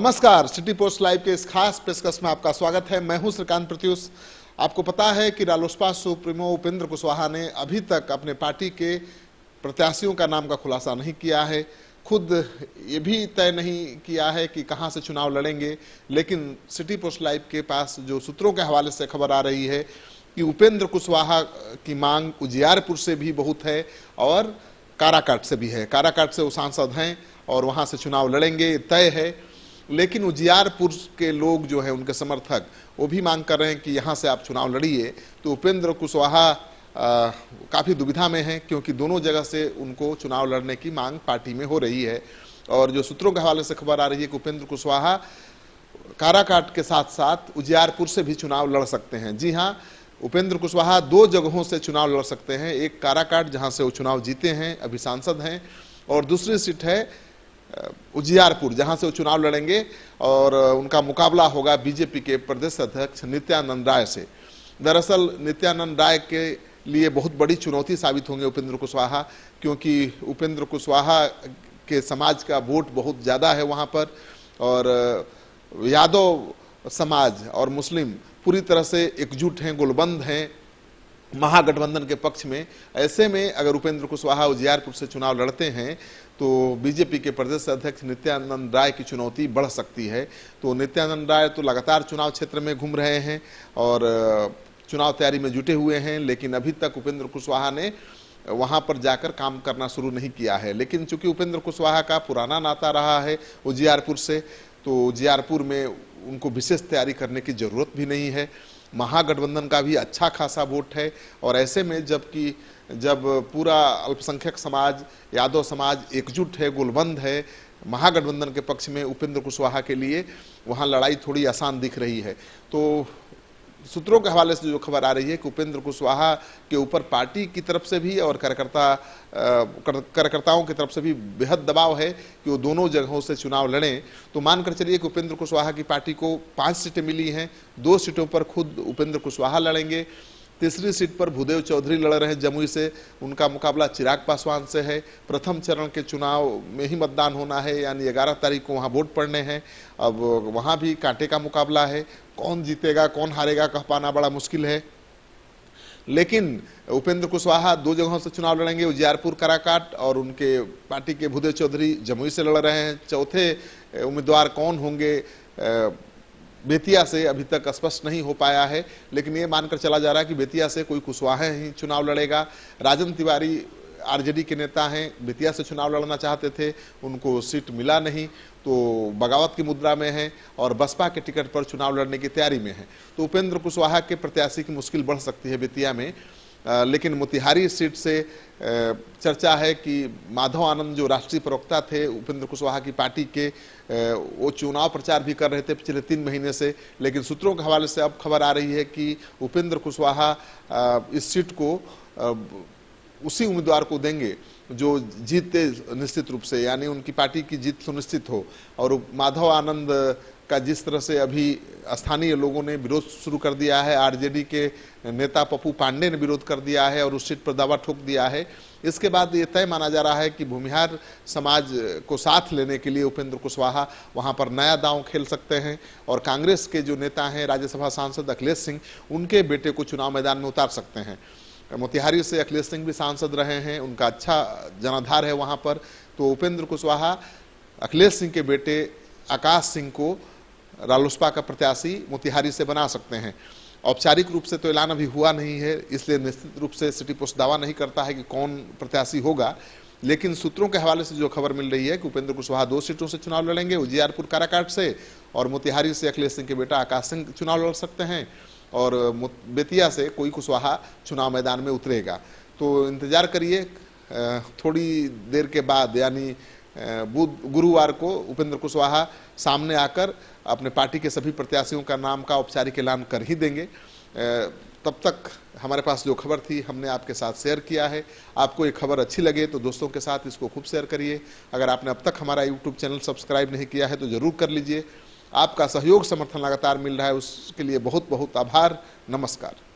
नमस्कार city post live के इस खास पेशकश में आपका स्वागत है मैं हूं श्रीकांत प्रत्युष आपको पता है कि रालोसपा सुप्रीमो उपेंद्र कुशवाहा ने अभी तक अपने पार्टी के प्रत्याशियों का नाम का खुलासा नहीं किया है खुद ये भी तय नहीं किया है कि कहां से चुनाव लड़ेंगे लेकिन सिटी पोस्ट लाइव के पास जो सूत्रों के हवाले से खबर आ रही है कि उपेंद्र कुशवाहा की मांग उजियारपुर से भी बहुत है और काराकाट से भी है काराकाट से वो सांसद हैं और वहाँ से चुनाव लड़ेंगे तय है लेकिन उजियारपुर के लोग जो है उनके समर्थक वो भी मांग कर रहे हैं कि यहाँ से आप चुनाव लड़िए तो उपेंद्र कुशवाहा काफ़ी दुविधा में हैं क्योंकि दोनों जगह से उनको चुनाव लड़ने की मांग पार्टी में हो रही है और जो सूत्रों के हवाले से खबर आ रही है कि उपेंद्र कुशवाहा काराकाट के साथ साथ उजियारपुर से भी चुनाव लड़ सकते हैं जी हाँ उपेंद्र कुशवाहा दो जगहों से चुनाव लड़ सकते हैं एक काराकाट जहाँ से वो चुनाव जीते हैं अभी सांसद हैं और दूसरी सीट है उजियारपुर जहां से वो चुनाव लड़ेंगे और उनका मुकाबला होगा बीजेपी के प्रदेश अध्यक्ष नित्यानंद राय से दरअसल नित्यानंद राय के लिए बहुत बड़ी चुनौती साबित होंगे उपेंद्र कुशवाहा क्योंकि उपेंद्र कुशवाहा के समाज का वोट बहुत ज़्यादा है वहाँ पर और यादव समाज और मुस्लिम पूरी तरह से एकजुट हैं गुलबंद हैं महागठबंधन के पक्ष में ऐसे में अगर उपेंद्र कुशवाहा उजियारपुर से चुनाव लड़ते हैं तो बीजेपी के प्रदेश अध्यक्ष नित्यानंद राय की चुनौती बढ़ सकती है तो नित्यानंद राय तो लगातार चुनाव क्षेत्र में घूम रहे हैं और चुनाव तैयारी में जुटे हुए हैं लेकिन अभी तक उपेंद्र कुशवाहा ने वहाँ पर जाकर काम करना शुरू नहीं किया है लेकिन चूंकि उपेंद्र कुशवाहा का पुराना नाता रहा है उजियारपुर से तो जियारपुर में उनको विशेष तैयारी करने की ज़रूरत भी नहीं है महागठबंधन का भी अच्छा खासा वोट है और ऐसे में जबकि जब पूरा अल्पसंख्यक समाज यादव समाज एकजुट है गुलबंद है महागठबंधन के पक्ष में उपेंद्र कुशवाहा के लिए वहाँ लड़ाई थोड़ी आसान दिख रही है तो सूत्रों के हवाले से जो खबर आ रही है कि उपेंद्र कुशवाहा के ऊपर पार्टी की तरफ से भी और कार्यकर्ता कार्यकर्ताओं की तरफ से भी बेहद दबाव है कि वो दोनों जगहों से चुनाव लड़ें तो मानकर चलिए कि उपेंद्र कुशवाहा की पार्टी को पांच सीटें मिली हैं दो सीटों पर खुद उपेंद्र कुशवाहा लड़ेंगे तीसरी सीट पर भूदेव चौधरी लड़ रहे हैं जमुई से उनका मुकाबला चिराग पासवान से है प्रथम चरण के चुनाव में ही मतदान होना है यानी ग्यारह तारीख को वहाँ वोट पड़ने हैं अब वहाँ भी कांटे का मुकाबला है कौन जीतेगा कौन हारेगा कह पाना बड़ा मुश्किल है लेकिन उपेंद्र कुशवाहा दो जगहों से चुनाव लड़ेंगे उजियारपुर कराकाट और उनके पार्टी के भूदेव चौधरी जमुई से लड़ रहे हैं चौथे उम्मीदवार कौन होंगे बेतिया से अभी तक स्पष्ट नहीं हो पाया है लेकिन ये मानकर चला जा रहा है कि बेतिया से कोई कुशवाहा ही चुनाव लड़ेगा राजन तिवारी आरजेडी के नेता हैं बेतिया से चुनाव लड़ना चाहते थे उनको सीट मिला नहीं तो बगावत की मुद्रा में है और बसपा के टिकट पर चुनाव लड़ने की तैयारी में है तो उपेंद्र कुशवाहा के प्रत्याशी की मुश्किल बढ़ सकती है बेतिया में लेकिन मोतिहारी सीट से चर्चा है कि माधव आनंद जो राष्ट्रीय प्रवक्ता थे उपेंद्र कुशवाहा की पार्टी के वो चुनाव प्रचार भी कर रहे थे पिछले तीन महीने से लेकिन सूत्रों के हवाले से अब खबर आ रही है कि उपेंद्र कुशवाहा इस सीट को उसी उम्मीदवार को देंगे जो जीतते निश्चित रूप से यानी उनकी पार्टी की जीत सुनिश्चित हो और माधव आनंद का जिस तरह से अभी स्थानीय लोगों ने विरोध शुरू कर दिया है आरजेडी के नेता पप्पू पांडे ने विरोध कर दिया है और उस सीट पर दावा ठोक दिया है इसके बाद ये तय माना जा रहा है कि भूमिहार समाज को साथ लेने के लिए उपेंद्र कुशवाहा वहाँ पर नया दांव खेल सकते हैं और कांग्रेस के जो नेता हैं राज्यसभा सांसद अखिलेश सिंह उनके बेटे को चुनाव मैदान में उतार सकते हैं मोतिहारी से अखिलेश सिंह भी सांसद रहे हैं उनका अच्छा जनाधार है वहाँ पर तो उपेंद्र कुशवाहा अखिलेश सिंह के बेटे आकाश सिंह को रालोसपा का प्रत्याशी मोतिहारी से बना सकते हैं औपचारिक रूप से तो ऐलान अभी हुआ नहीं है इसलिए निश्चित रूप से सिटी पोस्ट दावा नहीं करता है कि कौन प्रत्याशी होगा लेकिन सूत्रों के हवाले से जो खबर मिल रही है कि उपेंद्र कुशवाहा दो सीटों से चुनाव लड़ेंगे उजियारपुर काराकाट से और मोतिहारी से अखिलेश सिंह के बेटा आकाश सिंह चुनाव लड़ सकते हैं और बेतिया से कोई कुशवाहा चुनाव मैदान में उतरेगा तो इंतज़ार करिए थोड़ी देर के बाद यानी बुध गुरुवार को उपेंद्र कुशवाहा सामने आकर अपने पार्टी के सभी प्रत्याशियों का नाम का औपचारिक ऐलान कर ही देंगे तब तक हमारे पास जो खबर थी हमने आपके साथ शेयर किया है आपको ये खबर अच्छी लगे तो दोस्तों के साथ इसको खूब शेयर करिए अगर आपने अब तक हमारा यूट्यूब चैनल सब्सक्राइब नहीं किया है तो ज़रूर कर लीजिए आपका सहयोग समर्थन लगातार मिल रहा है उसके लिए बहुत बहुत आभार नमस्कार